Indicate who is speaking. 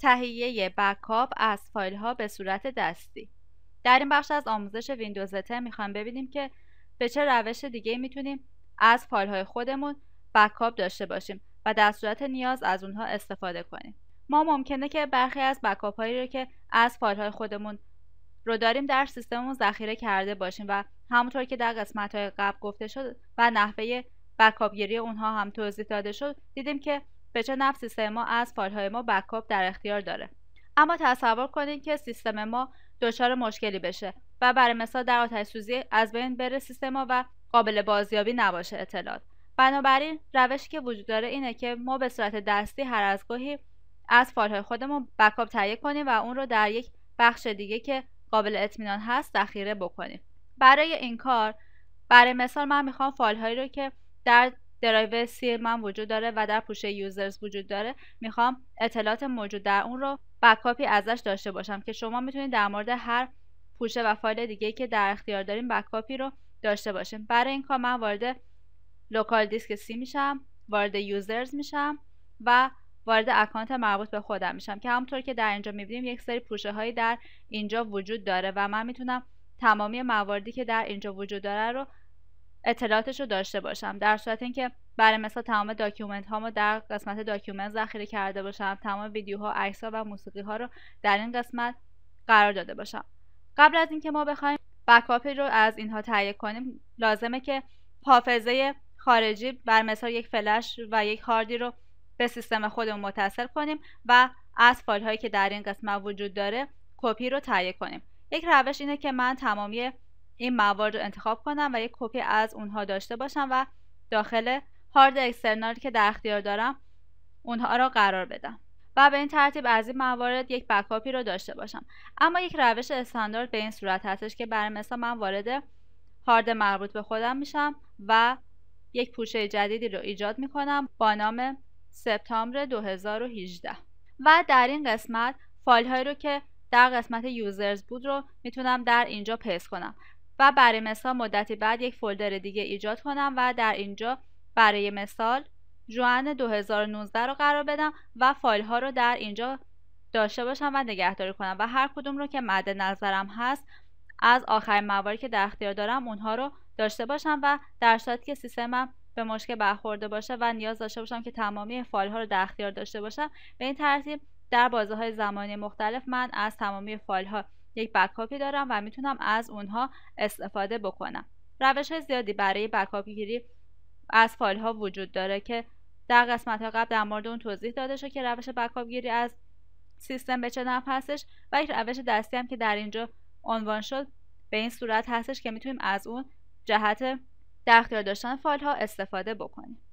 Speaker 1: تهیه بکاپ از فایل ها به صورت دستی در این بخش از آموزش ویندوز 10 میخوام ببینیم که به چه روش دیگه میتونیم از فایل های خودمون بکاپ داشته باشیم و در صورت نیاز از اونها استفاده کنیم ما ممکنه که برخی از بکاپ هایی رو که از فایل های خودمون رو داریم در سیستممون ذخیره کرده باشیم و همونطور که در قسمت های قبل گفته شد و نحوه بکاپ گیری اونها هم توضیح داده شد دیدیم که به چه نفس سیستم ما از های ما بکاپ در اختیار داره اما تصور کنید که سیستم ما دچار مشکلی بشه و برای مثال در آتش سوزی از بین بره سیستم ما و قابل بازیابی نباشه اطلاعات بنابراین روشی که وجود داره اینه که ما به صورت دستی هر از گاهی از فایلهای خودمون بکاپ تهیه کنیم و اون رو در یک بخش دیگه که قابل اطمینان هست ذخیره بکنیم برای این کار برای مثال من میخوام فایل هایی رو که در سی من وجود داره و در پوشه یوزرز وجود داره میخوام اطلاعات موجود در اون رو بکاپی ازش داشته باشم که شما میتونید در مورد هر پوشه و فایل دیگه که در اختیار داریم بکاپی رو داشته باشیم برای این کار من وارد لوکال دیسک سی میشم وارد یوزرز میشم و وارد اکانت مربوط به خودم میشم که همونطور که در اینجا میبینیم یک سری پوشه هایی در اینجا وجود داره و من میتونم تمامی مواردی که در اینجا وجود داره رو اطلاعاتش رو داشته باشم در صورت اینکه برای مثال تمام داکیومنت رو در قسمت داکیومنت ذخیره کرده باشم تمام ویدیوها عکس ها و موسیقی ها رو در این قسمت قرار داده باشم قبل از اینکه ما بخوایم بکاپی رو از اینها تهیه کنیم لازمه که حافظه خارجی بر مثال یک فلش و یک هاردی رو به سیستم خودمون متصل کنیم و از فایل هایی که در این قسمت وجود داره کپی رو تهیه کنیم یک روش اینه که من تمامی این موارد رو انتخاب کنم و یک کپی از اونها داشته باشم و داخل هارد اکسترنال که در اختیار دارم اونها را قرار بدم و به این ترتیب از این موارد یک بکاپی رو داشته باشم اما یک روش استاندارد به این صورت هستش که برای مثلا من وارد هارد مربوط به خودم میشم و یک پوشه جدیدی رو ایجاد میکنم با نام سپتامبر 2018 و در این قسمت فایل هایی رو که در قسمت یوزرز بود رو میتونم در اینجا پیس کنم و برای مثال مدتی بعد یک فولدر دیگه ایجاد کنم و در اینجا برای مثال جوان 2019 رو قرار بدم و فایل ها رو در اینجا داشته باشم و نگهداری کنم و هر کدوم رو که مد نظرم هست از آخرین مواردی که در اختیار دارم اونها رو داشته باشم و در صورتی که سیستمم به مشکل برخورده باشه و نیاز داشته باشم که تمامی فایل ها رو در اختیار داشته باشم به این ترتیب در بازه های زمانی مختلف من از تمامی فایل ها یک بکاپی دارم و میتونم از اونها استفاده بکنم روش های زیادی برای بکاپی گیری از فایل ها وجود داره که در قسمت ها قبل در مورد اون توضیح داده شد که روش بکاپ گیری از سیستم به چه هستش و یک روش دستی هم که در اینجا عنوان شد به این صورت هستش که میتونیم از اون جهت در اختیار داشتن فایل ها استفاده بکنیم